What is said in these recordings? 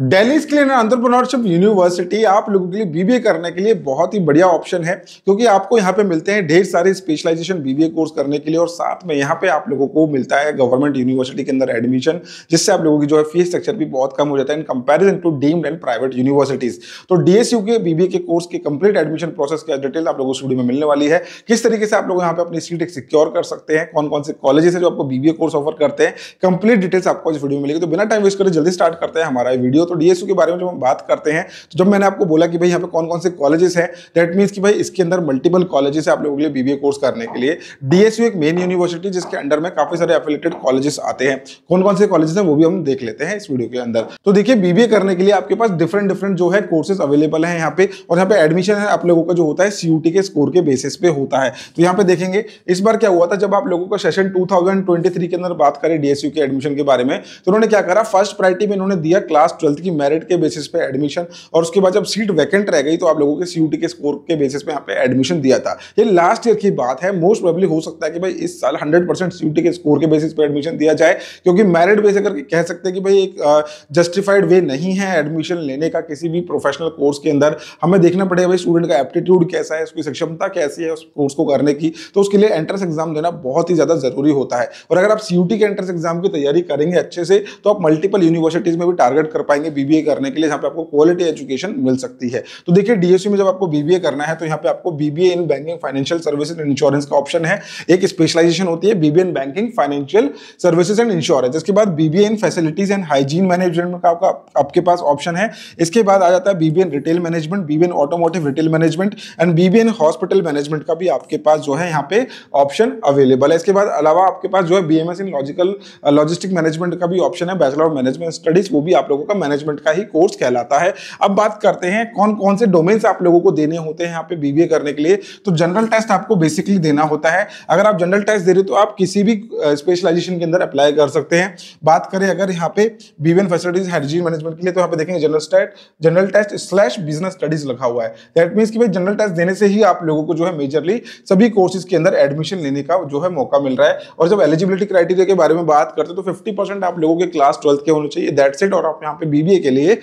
daily skill entrepreneurship university आप लोगों के लिए बीबीए करने के लिए बहुत ही बढ़िया ऑप्शन है क्योंकि आपको यहाँ पे मिलते हैं ढेर सारे स्पेशलाइजेशन बीबीए कोर्स करने के लिए और साथ में यहाँ पे आप लोगों को मिलता है गवर्नमेंट यूनिवर्सिटी के अंदर एडमिशन जिससे आप लोगों की जो है फीस स्ट्रक्चर भी बहुत कम हो जाता है in comparison to deemed and private universities तो डीएसयू के बीबीए के कोर्स के कंप्लीट एडमिशन प्रोसेस की डिटेल आप लोगों को स्टूडियो में मिलने वाली है किस तरीके से आप लोग यहाँ पे अपनी सीट सिक्योर कर सकते हैं कौन कौन से कॉलेजेस है जो आपको बीबीए कोर्स ऑफर करते हैं कंप्लीट डिटेल्स आपको इस वीडियो में मिलेगी तो बिना टाइम वेस्ट करें जल्दी स्टार्ट करते हैं हमारा वीडियो हो तो डीएसयू के बारे में जब हम बात करते हैं तो जब मैंने आपको बोला कि भाई यहाँ पे कौन कौन से कॉलेजेस हैं दैट मीन्स कि भाई इसके अंदर मल्टीपल कॉलेजेस है आप लोगों के लिए बीबीए कोर्स करने के लिए डीएसयू एक मेन यूनिवर्सिटी जिसके अंडर में काफी सारे एफिलेटेड कॉलेजेस आते हैं कौन कौन से कॉलेजेस हैं वो भी हम देख लेते हैं इस वीडियो के अंदर तो देखिए बीबीए करने के लिए आपके पास डिफरेंट डिफरेंट जो है कोर्सेज अवेलेबल है यहाँ पे और यहाँ पे एडमिशन है आप लोगों का जो होता है सीयूटी के स्कोर के बेसिस पे होता है तो यहाँ पे देखेंगे इस बार क्या हुआ था जब आप लोगों का सेशन टू के अंदर बात करें डीएसयू के एडमिशन के बारे में तो उन्होंने क्या करा फर्स्ट प्रायरिटी में उन्होंने दिया क्लास ट्वेल्थ ट्वेल्थ की मेरिट के बेसिस पे एडमिशन और उसके बाद जब सीट वैकेंट रह गई तो आप लोगों के सी के स्कोर के बेसिस पे यहाँ पे एडमिशन दिया था ये लास्ट ईयर की बात है मोस्ट प्रोबेबली हो सकता है कि भाई इस साल हंड्रेड परसेंट के स्कोर के बेसिस पे एडमिशन दिया जाए क्योंकि मेरिट बेस अगर कह सकते हैं कि भाई एक जस्टिफाइड वे नहीं है एडमिशन लेने का किसी भी प्रोफेशनल कोर्स के अंदर हमें देखना पड़ेगा भाई स्टूडेंट का एप्टीट्यूड कैसा है उसकी सक्षमता कैसी है उस कोर्स को करने की तो उसके लिए एंट्रेंस एग्जाम देना बहुत ही ज़्यादा ज़रूरी होता है और अगर आप सी के एंट्रेंस एग्जाम की तैयारी करेंगे अच्छे से तो आप मल्टीपल यूनिवर्सिटीज़ में भी टारगेट कर पाएंगे जाएंगे बीबीए करने के लिए यहाँ पे आपको क्वालिटी एजुकेशन मिल सकती है तो देखिए डीएससी में जब आपको बीबीए करना है तो यहाँ पे आपको BBA in banking financial service and insurance का ऑप्शन है एक स्पेशलाइजेशन होती है BBA in banking financial services and insurance इसके बाद BBA in facilities and hygiene management का आपका आपके पास ऑप्शन है इसके बाद आ जाता है BBA in retail management BBA in automotive retail management and BBA in hospital management का भी आपके पास जो है यहाँ पे ऑप्शन अवेलेबल है इसके बाद अलावा आपके पास जो है BMS in logical logistic management का भी ऑप्शन है बैचलर ऑफ मैनेजमेंट स्टडीज वो भी आप लोगों का मैनेजमेंट का ही कोर्स कहलाता है अब बात करते हैं कौन कौन से डोमेन्स आप लोगों को देने होते हैं यहाँ पे बीबीए करने के लिए तो जनरल टेस्ट आपको बेसिकली देना होता है अगर आप जनरल टेस्ट दे रहे हो तो आप किसी भी स्पेशलाइजेशन के अंदर अप्लाई कर सकते हैं बात करें अगर यहाँ पे बीबीएन फैसिलिटीज हाइजीन मैनेजमेंट के लिए तो यहाँ पे देखेंगे general test general test slash business studies लिखा हुआ है दैट मीन्स कि भाई जनरल टेस्ट देने से ही आप लोगों को जो है मेजरली सभी कोर्सेज के अंदर एडमिशन लेने का जो है मौका मिल रहा है और जब एलिजिबिलिटी क्राइटेरिया के बारे में बात करते हैं तो फिफ्टी आप लोगों के क्लास ट्वेल्थ के होने चाहिए दैट सेट और आप यहाँ पे बी बीबीए के लिए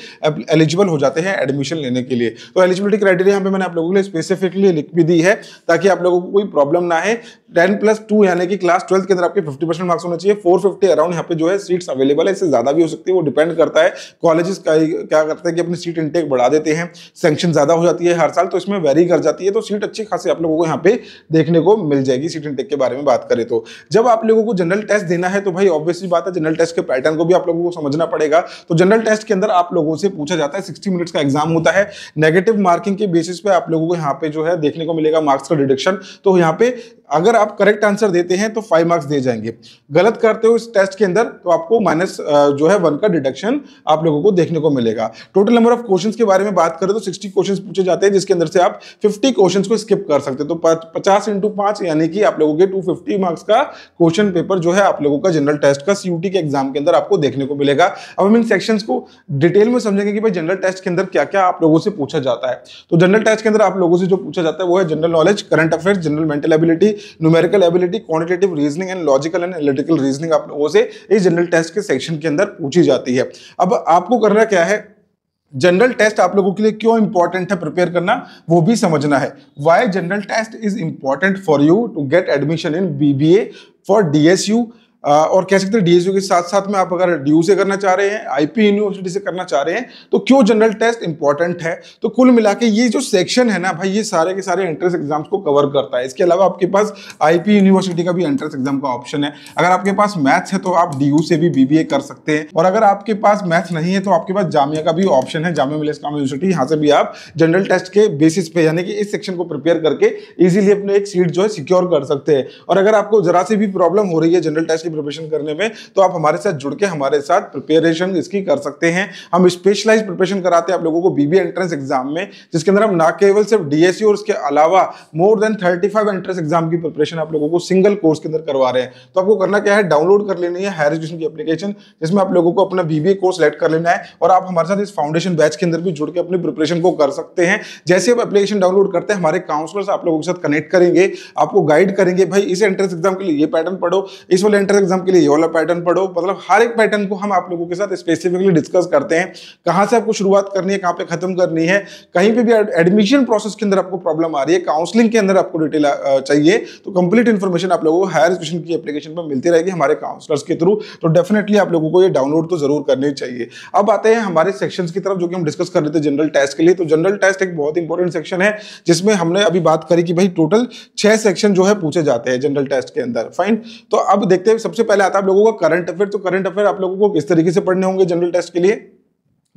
एलिजिबल हो जाते हैं एडमिशन लेने के लिए तो एलिजिबिलिटी क्राइटेरिया यहाँ पे मैंने आप लोगों के लिए स्पेसिफिकली लिख भी दी है ताकि आप लोगों को कोई प्रॉब्लम ना है टेन प्लस टू यानी कि क्लास ट्वेल्थ के अंदर आपके फिफ्टी परसेंट मार्क्स होना चाहिए फोर फिफ्टी अराउंड यहाँ पे जो है सीट्स अवेलेबल है इससे ज्यादा भी हो सकती है वो डिपेंड करता है कॉलेजेस क्या करते हैं कि अपनी सीट इनटेक बढ़ा देते हैं सेंक्शन ज्यादा हो जाती है हर साल तो इसमें वेरी कर जाती है तो सीट अच्छी खासी आप लोगों को यहाँ पे देखने को मिल जाएगी सीट इनटेक के बारे में बात करें तो जब आप लोगों को जनरल टेस्ट देना है तो भाई ऑब्वियसली बात है जनरल टेस्ट के पैटर्न को भी आप लोगों को समझना पड़ेगा तो जनरल टेस्ट के अंदर आप लोगों से पूछा जाता है सिक्सटी मिनट्स का एग्जाम होता है नेगेटिव मार्किंग के बेसिस पे आप लोगों को यहाँ पे जो है देखने को मिलेगा मार्क्स का डिडक्शन तो यहाँ पे अगर आप करेक्ट आंसर देते हैं तो फाइव मार्क्स दिए जाएंगे गलत करते हो इस टेस्ट के अंदर तो आपको माइनस जो है वन का डिडक्शन आप लोगों को देखने को मिलेगा टोटल नंबर ऑफ क्वेश्चंस के बारे में बात करें तो सिक्सटी क्वेश्चंस पूछे जाते हैं जिसके अंदर से आप फिफ्टी क्वेश्चंस को स्किप कर सकते तो पचास इंटू पांच यानी कि आप लोगों के टू फिफ्टी मार्क्स का क्वेश्चन पेपर जो है आप लोगों का जनरल टेस्ट का सीयूटी के एग्जाम के अंदर आपको देखने को मिलेगा अब हम इन सेक्शन को डिटेल में समझेंगे कि भाई जनरल टेस्ट के अंदर क्या क्या आप लोगों से पूछा जाता है तो जनरल टेस्ट के अंदर आप लोगों से जो पूछा जाता है वो है general knowledge current affair general mental ability numerical ability quantitative reasoning and logical and analytical reasoning आप लोगों से इस जनरल टेस्ट के सेक्शन के अंदर पूछी जाती है अब आपको करना क्या है जनरल टेस्ट आप लोगों के लिए क्यों इंपॉर्टेंट है प्रिपेयर करना वो भी समझना है why general test is important for you to get admission in B for D और कह सकते हैं डीएसयू के साथ साथ में आप अगर डी से करना चाह रहे हैं आईपी यूनिवर्सिटी से करना चाह रहे हैं तो क्यों जनरल टेस्ट इंपॉर्टेंट है तो कुल मिला के ये जो सेक्शन है ना भाई ये सारे के सारे एंट्रेंस एग्जाम्स को कवर करता है इसके अलावा आपके पास आईपी यूनिवर्सिटी का भी एंट्रेंस एग्जाम का ऑप्शन है अगर आपके पास मैथ्स है तो आप डी से भी बीबीए कर सकते हैं और अगर आपके पास मैथ्स नहीं है तो आपके पास जामिया का भी ऑप्शन है जामिया मिले इस्लाम यूनिवर्सिटी यहाँ से भी आप जनरल टेस्ट के बेसिस पे यानी कि इस सेक्शन को प्रिपेयर करके ईजिली अपने एक सीट जो है सिक्योर कर सकते हैं और अगर आपको जरा सी भी प्रॉब्लम हो रही है जनरल टेस्ट प्रिपरेशन करने में तो आप हमारे साथ जुड़ के हमारे साथ प्रिपेरेशन इसकी कर सकते हैं हम स्पेशलाइज प्रिपरेशन कराते हैं आप लोगों को बीबी एंट्रेंस एग्जाम में जिसके अंदर हम ना केवल सिर्फ डीएससी e और उसके अलावा more than thirty five entrance exam की प्रिपरेशन आप लोगों को सिंगल कोर्स के अंदर करवा रहे हैं तो आपको करना क्या है डाउनलोड कर लेनी है हायर एजुकेशन की अपलीकेशन जिसमें आप लोगों को अपना बीबीए कोर्स सेलेक्ट कर लेना है और आप हमारे साथ इस फाउंडेशन बैच के अंदर भी जुड़ के अपनी प्रिपरेशन को कर सकते हैं जैसे आप अपलीकेशन डाउनलोड करते हैं हमारे काउंसलर्स आप लोगों के साथ कनेक्ट करेंगे आपको गाइड करेंगे भाई इस एंट्रेंस एग्जाम के लिए ये पैटर्न पढ़ो इस वाले एंट्रेंस एग्जाम के लिए ये वाला पैटर्न पढ़ो मतलब हर एक पैटर्न को हम आप लोगों के साथ स्पेसिफिकली डिस्कस करते हैं कहाँ से आपको शुरुआत करनी है कहाँ पे खत्म करनी है कहीं पे भी एडमिशन प्रोसेस के अंदर आपको प्रॉब्लम आ रही है काउंसलिंग के अंदर आपको डिटेल चाहिए तो कंप्लीट इन्फॉर्मेशन आप लोगों को हायर एजुकेशन की एप्लीकेशन पर मिलती रहेगी हमारे काउंसलर्स के थ्रू तो डेफिनेटली आप लोगों को ये डाउनलोड तो जरूर करनी चाहिए अब आते हैं हमारे सेक्शन की तरफ जो कि हम डिस्कस कर रहे थे जनरल टेस्ट के लिए तो जनरल टेस्ट एक बहुत इंपॉर्टेंट सेक्शन है जिसमें हमने अभी बात करी कि भाई टोटल छह सेक्शन जो है पूछे जाते हैं जनरल टेस्ट के अंदर फाइन तो अब देखते हैं सबसे पहले आता है आप लोगों का करंट अफेयर तो करंट अफेयर आप लोगों को किस तरीके से पढ़ने होंगे जनरल टेस्ट के लिए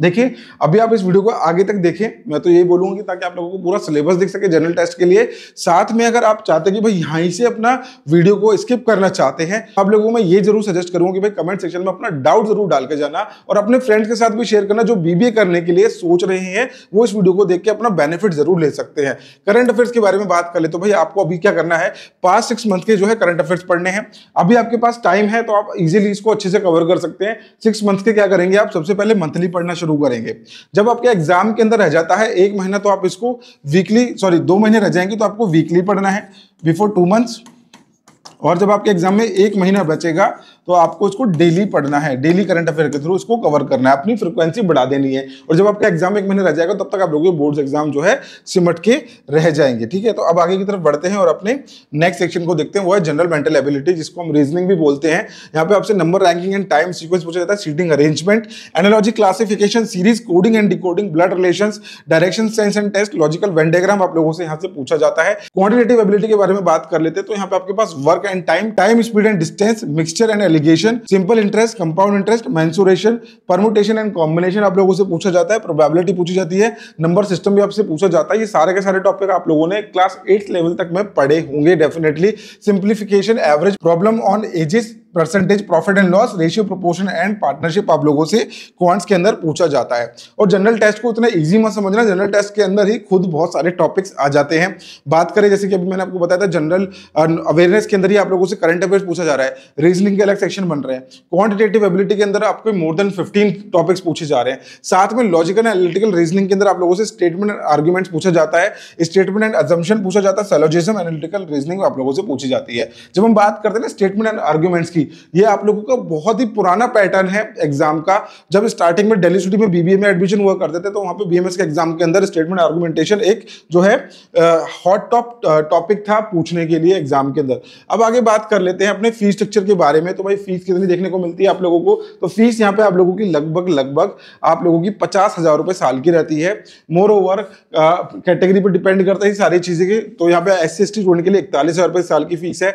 देखिए अभी आप इस वीडियो को आगे तक देखें मैं तो यही बोलूंगी ताकि आप लोगों को पूरा सिलेबस देख सके जनरल टेस्ट के लिए साथ में अगर आप चाहते हैं कि भाई यहीं से अपना वीडियो को स्किप करना चाहते हैं आप लोगों को मैं ये जरूर सजेस्ट करूंगा कि भाई कमेंट सेक्शन में अपना डाउट जरूर डाल के जाना और अपने फ्रेंड्स के साथ भी शेयर करना जो बीबीए करने के लिए सोच रहे हैं वो इस वीडियो को देख के अपना बेनिफिट जरूर ले सकते हैं करंट अफेयर्स के बारे में बात कर ले तो भाई आपको अभी क्या करना है पास सिक्स मंथ के जो है करंट अफेयर्स पढ़ने हैं अभी आपके पास टाइम है तो आप इजिली इसको अच्छे से कवर कर सकते हैं सिक्स मंथ के क्या करेंगे आप सबसे पहले मंथली पढ़ना शुरू करेंगे जब आपके एग्जाम के अंदर रह जाता है एक महीना तो आप इसको वीकली सॉरी दो महीने रह जाएंगे तो आपको वीकली पढ़ना है बिफोर टू मंथ्स और जब आपके एग्जाम में एक महीना बचेगा तो आपको इसको डेली पढ़ना है डेली करंट अफेयर के थ्रू इसको कवर करना है अपनी फ्रिक्वेंसी बढ़ा देनी है और जब आपका एग्जाम एक महीने रह जाएगा तब तक आप लोगों के बोर्ड एग्जाम जो है सिमट के रह जाएंगे ठीक है तो अब आगे की तरफ बढ़ते हैं और अपने नेक्स्ट सेक्शन को देखते हैं वो है जनरल मेंटल एबिलिटी जिसको हम रीजनिंग भी बोलते हैं यहाँ पे आपसे number ranking and time sequence पूछा जाता है seating arrangement analogy classification series coding and decoding blood relation direction sense and test logical Venn diagram आप लोगों से यहाँ से पूछा जाता है क्वांटिटेटिव एबिलिटी के बारे में बात कर लेते हैं तो यहाँ पे आपके पास work and time time speed and distance mixture and alligation simple interest compound interest mensuration permutation and combination आप लोगों से पूछा जाता है प्रोबेबिलिटी पूछी जाती है नंबर सिस्टम भी आपसे पूछा जाता है ये सारे के सारे टॉपिक आप लोगों ने क्लास एट लेवल तक में पढ़े होंगे definitely simplification average problem on ages percentage profit and loss ratio proportion and partnership आप लोगों से क्वांट्स के अंदर पूछा जाता है और जनरल टेस्ट को इतना ईजी मत समझना जनरल टेस्ट के अंदर ही खुद बहुत सारे टॉपिक्स आ जाते हैं बात करें जैसे कि अभी मैंने आपको बताया था जनरल अवेयरनेस के अंदर ही आप लोगों से करंट अफेयर्स पूछा जा रहा है रीजनिंग के अलग सेक्शन बन रहे हैं क्वांटिटेटिव एबिलिटी के अंदर आपको मोर देन फिफ्टीन टॉपिक्स पूछे जा रहे हैं साथ में लॉजिकल एंड एनालिटिकल रीजनिंग के अंदर आप लोगों से स्टेटमेंट एंड आर्ग्यूमेंट्स पूछा जाता है स्टेटमेंट एंड अजम्पन पूछा जाता है सेलोजिज्म एनालिटिकल रीजनिंग आप लोगों से पूछी जाती है जब हम बात करते हैं ना स्टेटमेंट एंड आर्ग्यूमेंट्स की ये आप लोगों का बहुत ही पुराना पैटर्न है एग्जाम का जब स्टार्टिंग में दिल्ली यूनिवर्सिटी में बीबीए में एडमिशन हुआ करते थे तो वहां पे बीएमएस के एग्जाम के अंदर स्टेटमेंट आर्गुमेंटेशन एक जो है हॉट टॉप टॉपिक था पूछने के लिए एग्जाम के अंदर अब आगे बात कर लेते हैं अपने फीस स्ट्रक्चर के बारे में तो भाई फीस कितनी देखने को मिलती है आप लोगों को तो फीस यहाँ पे आप लोगों की लगभग लगभग आप लोगों की पचास हजार रुपए साल की रहती है मोर ओवर कैटेगरी पर डिपेंड करता है सारी चीज़ें तो यहाँ पे एस सी स्टूडेंट के लिए इकतालीस हजार रुपए साल की फीस है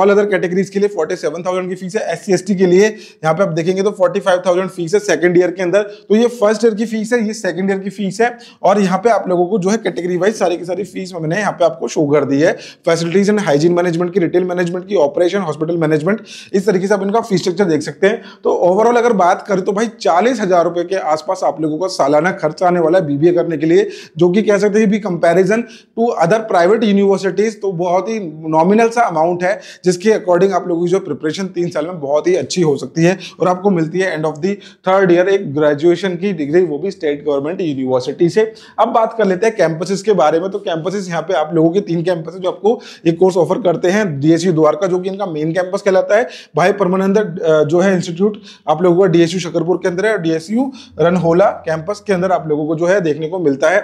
ऑल अदर कैटेगरीज के लिए फोर्टी सेवन थाउजेंड की फीस है एस सी के लिए यहाँ पे आप देखेंगे तो फोर्टी फाइव थाउजेंड फीस है सेकंड ईयर के अंदर तो ये फर्स्ट ईयर की फीस है ये सेकंड ईयर की फीस है और यहाँ पे आप लोगों को जो है कैटेगरी वाइज सारी की सारी फीस मैंने यहाँ पे आपको शो कर दी है फैसिलिटीज एंड हाइजीन मैनेजमेंट की रिटेल मैनेजमेंट की ऑपरेशन हॉस्पिटल मैनेजमेंट इस तरीके से आप इनका फीस स्ट्रक्चर देख सकते हैं तो ओवरऑल अगर बात करें तो भाई चालीस के आसपास आप लोगों का सालाना खर्च आने वाला है बीबीए करने के लिए जो कि कह सकते हैं भी comparison to other private universities तो बहुत ही नॉमिनल सा अमाउंट है जिसके अकॉर्डिंग आप लोगों की जो प्रिपरेशन तीन साल में बहुत ही अच्छी हो सकती है और आपको मिलती है end of the third year एक ग्रेजुएशन की डिग्री वो भी स्टेट गवर्नमेंट यूनिवर्सिटी से अब बात कर लेते हैं कैंपसेस के बारे में तो कैंपसेस यहाँ पे आप लोगों के तीन कैंपस जो आपको एक कोर्स ऑफर करते हैं डीएसयू द्वारका जो कि इनका मेन कैंपस कहलाता है भाई परमानंद जो है इंस्टीट्यूट आप लोगों का डीएसयू शकरपुर के अंदर है और डीएसयू रनहोला कैंपस के अंदर आप लोगों को जो है देखने को मिलता है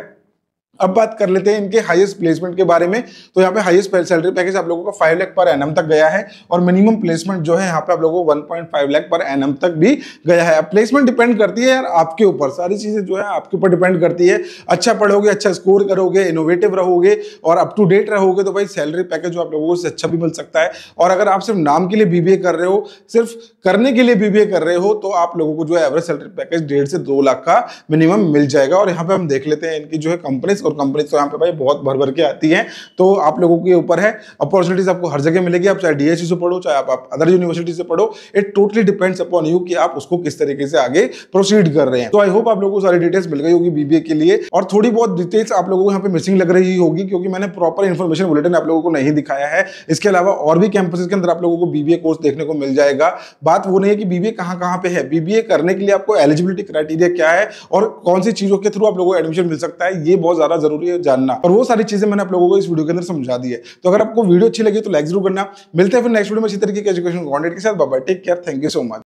अब बात कर लेते हैं इनके हाईएस्ट प्लेसमेंट के बारे में तो यहाँ पे हाईएस्ट सैलरी पैकेज आप लोगों का फाइव लाख पर एनम तक गया है और मिनिमम प्लेसमेंट जो है यहाँ पे आप लोगों को फाइव लाख पर एनम तक भी गया है प्लेसमेंट डिपेंड करती है यार आपके ऊपर सारी चीज़ें जो है आपके ऊपर डिपेंड करती है अच्छा पढ़ोगे अच्छा स्कोर करोगे इनोवेटिव रहोगे और अप टू डेट रहोगे तो भाई सैलरी पैकेज आप लोगों को अच्छा भी मिल सकता है और अगर आप सिर्फ नाम के लिए बी कर रहे हो सिर्फ करने के लिए बी कर रहे हो तो आप लोगों को जो है एवरेज सैलरी पैकेज डेढ़ से दो लाख का मिनिमम मिल जाएगा और यहाँ पे हम देख लेते हैं इनकी जो है कंपनीज और कंपनीज तो यहाँ पे भाई बहुत भर भर के आती है तो आप लोगों के ऊपर है अपॉर्चुनिटीज आपको हर जगह मिलेगी आप चाहे डी e से पढ़ो चाहे आप अदर यूनिवर्सिटी से पढ़ो it totally depends upon you कि आप उसको किस तरीके से आगे प्रोसीड कर रहे हैं तो आई होप आप लोगों को सारी डिटेल्स मिल गई होगी बीबीए के लिए और थोड़ी बहुत डिटेल्स आप लोगों को यहाँ पे मिसिंग लग रही होगी क्योंकि मैंने प्रॉपर इन्फॉर्मेशन बुलेटिन आप लोगों को नहीं दिखाया है इसके अलावा और भी कैंपस के अंदर आप लोगों को बीबीए कोर्स देखने को मिल जाएगा बात वो नहीं है कि बीबीए कहाँ कहाँ पे है बीबीए करने के लिए आपको एलिजिबिलिटी क्राइटेरिया क्या है और कौन सी चीजों के थ्रू आप लोगों को एडमिशन मिल सकता है ये बहुत ज्यादा जरूरी है जानना और वो सारी चीजें मैंने आप लोगों को इस वीडियो के अंदर समझा दी है तो अगर आपको वीडियो अच्छी लगी तो लाइक जरूर करना मिलते हैं फिर नेक्स्ट वीडियो में इसी तरीके के एजुकेशन कॉन्टेंट के साथ बाबा take care thank you so much